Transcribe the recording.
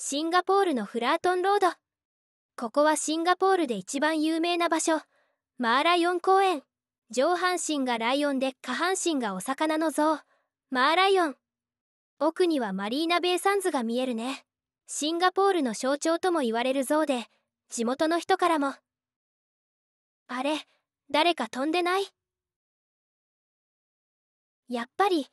シンガポールのフラートンロードここはシンガポールで一番有名な場所マーライオン公園上半身がライオンで下半身がお魚の像マーライオン奥にはマリーナベイサンズが見えるねシンガポールの象徴とも言われる像で地元の人からもあれ誰か飛んでないやっぱり